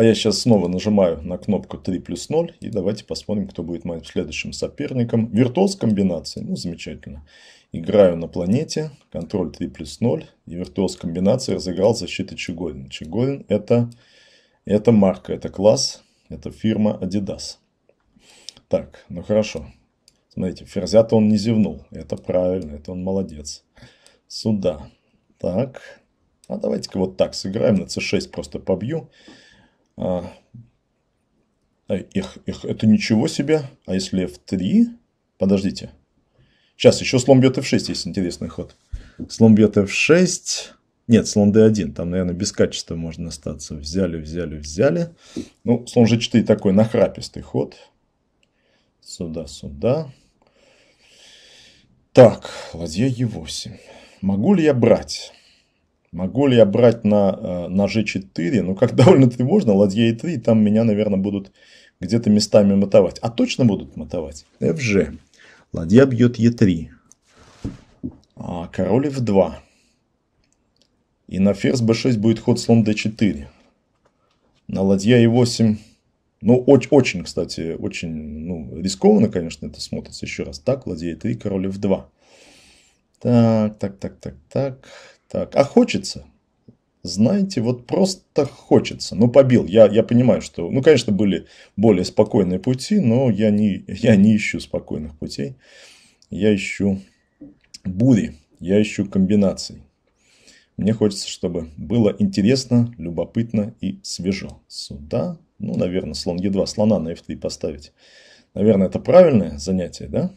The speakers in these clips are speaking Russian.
А я сейчас снова нажимаю на кнопку 3 плюс 0. И давайте посмотрим, кто будет моим следующим соперником. Виртуоз комбинации. Ну, замечательно. Играю на планете. Контроль 3 плюс 0. И виртуоз комбинации разыграл защиты Чегорин. Чегорин это, это марка, это класс, это фирма Adidas. Так, ну хорошо. Смотрите, ферзя-то он не зевнул. Это правильно, это он молодец. Сюда. Так. А давайте-ка вот так сыграем. На c6 просто побью. А, а их, их, это ничего себе. А если f3? Подождите. Сейчас, еще слон бьет f6 есть интересный ход. Слон бьет f6. Нет, слон d1. Там, наверное, без качества можно остаться. Взяли, взяли, взяли. Ну, слон g4 такой нахрапистый ход. Сюда, сюда. Так, ладья e8. Могу ли я брать? Могу ли я брать на э, ноже 4? Ну, как довольно-таки можно, ладья и 3 там меня, наверное, будут где-то местами матовать. А точно будут матовать. fg. Ладья бьет Е 3 А, король f2. И на ферзь b6 будет ход слон d4. На ладья e8... Ну, очень, очень, кстати, очень ну, рискованно, конечно, это смотрится еще раз. Так, ладья e3, король f2. Так, так, так, так, так. Так, а хочется? Знаете, вот просто хочется. Ну, побил. Я, я понимаю, что... Ну, конечно, были более спокойные пути, но я не, я не ищу спокойных путей. Я ищу бури. Я ищу комбинаций. Мне хочется, чтобы было интересно, любопытно и свежо. Сюда, ну, наверное, слон Е2, слона на F3 поставить. Наверное, это правильное занятие, да?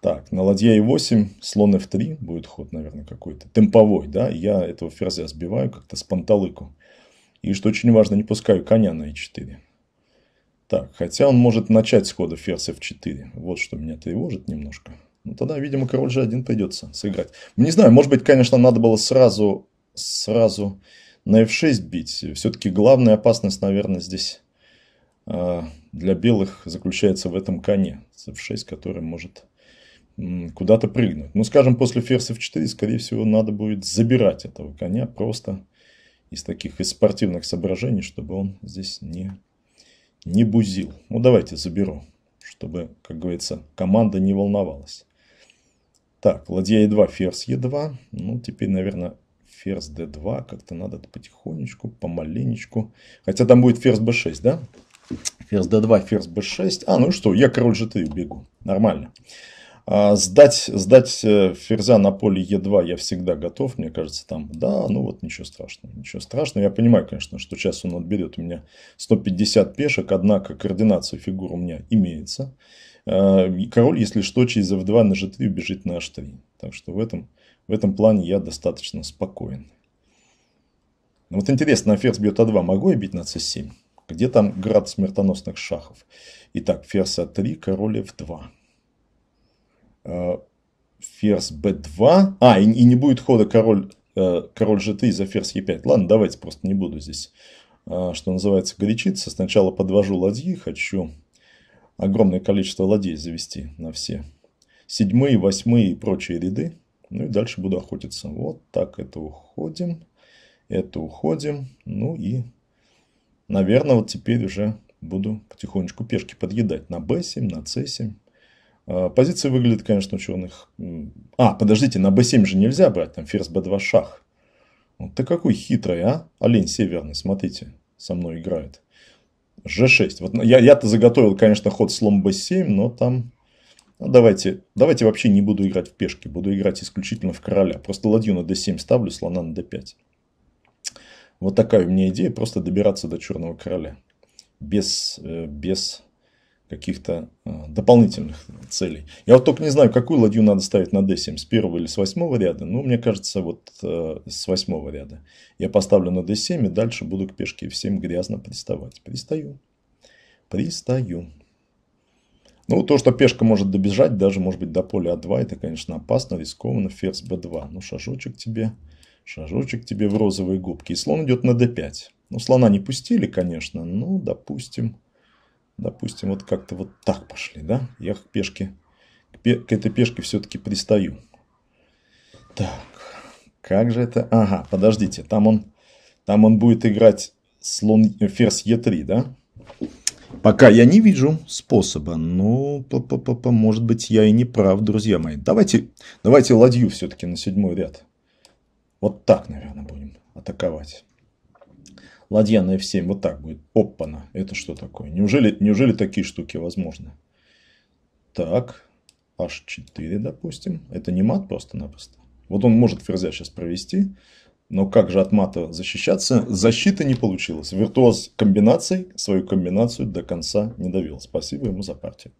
Так, на ладья e8, слон f3, будет ход, наверное, какой-то, темповой, да, я этого ферзя сбиваю как-то с панталыку. И что очень важно, не пускаю коня на e4. Так, хотя он может начать с хода ферзь f4, вот что меня тревожит немножко. Ну, тогда, видимо, король g1 придется сыграть. Ну, не знаю, может быть, конечно, надо было сразу, сразу на f6 бить. Все-таки главная опасность, наверное, здесь э, для белых заключается в этом коне. С f6, который может куда-то прыгнуть. Ну, скажем, после ферзь f4, скорее всего, надо будет забирать этого коня просто из таких, из спортивных соображений, чтобы он здесь не, не бузил. Ну, давайте заберу, чтобы, как говорится, команда не волновалась. Так, ладья e2, ферзь e2. Ну, теперь, наверное, ферзь d2. Как-то надо потихонечку, помаленечку. Хотя там будет ферзь b6, да? Ферзь d2, ферзь b6. А, ну что, я король g3 бегу. Нормально. А, сдать, сдать э, ферзя на поле Е2 я всегда готов, мне кажется, там, да, ну вот ничего страшного, ничего страшного. Я понимаю, конечно, что сейчас он отберет у меня 150 пешек, однако координация фигур у меня имеется. А, король, если что, через F2 на G3 убежит на H3. Так что в этом, в этом плане я достаточно спокоен. Ну вот интересно, ферзь бьет А2, могу я бить на c7? Где там град смертоносных шахов? Итак, ферзь А3, король F2. Э, ферзь b2. А, и, и не будет хода король, э, король g3 за ферзь e5. Ладно, давайте просто не буду здесь, э, что называется, горячиться. Сначала подвожу ладьи. Хочу огромное количество ладей завести на все седьмые, восьмые и прочие ряды. Ну и дальше буду охотиться. Вот так это уходим. Это уходим. Ну и, наверное, вот теперь уже буду потихонечку пешки подъедать на b7, на c7. А, позиция выглядит, конечно, у черных. А, подождите, на b7 же нельзя брать, там ферзь b2 шах. Вот ты какой хитрый, а? Олень северный, смотрите, со мной играет. g6. Вот ну, я, я-то заготовил, конечно, ход слом b7, но там... Ну, давайте, давайте вообще не буду играть в пешки, буду играть исключительно в короля. Просто ладью на d7 ставлю, слона на d5. Вот такая у меня идея, просто добираться до черного короля. Без, э, без каких-то э, дополнительных целей. Я вот только не знаю, какую ладью надо ставить на D7, с первого или с восьмого ряда. Но мне кажется, вот э, с восьмого ряда. Я поставлю на D7 и дальше буду к пешке в всем грязно приставать. Пристаю. Пристаю. Ну, то, что пешка может добежать, даже, может быть, до поля А2, это, конечно, опасно, рискованно. Ферзь Б2. Ну, шажочек тебе, шажочек тебе в розовые губки. И слон идет на D5. Ну, слона не пустили, конечно, но, допустим допустим, вот как-то вот так пошли, да? Я к пешке, к, этой пешке все-таки пристаю. Так, как же это? Ага, подождите, там он, там он будет играть слон, э, ферзь Е3, да? Пока я не вижу способа, но ну, по -по -по -по, может быть я и не прав, друзья мои. Давайте, давайте ладью все-таки на седьмой ряд. Вот так, наверное, будем атаковать ладья на f7 вот так будет. Оппана. Это что такое? Неужели, неужели такие штуки возможны? Так, h4, допустим. Это не мат просто-напросто. Вот он может ферзя сейчас провести, но как же от мата защищаться? Защита не получилась. Виртуоз комбинаций свою комбинацию до конца не довел. Спасибо ему за партию.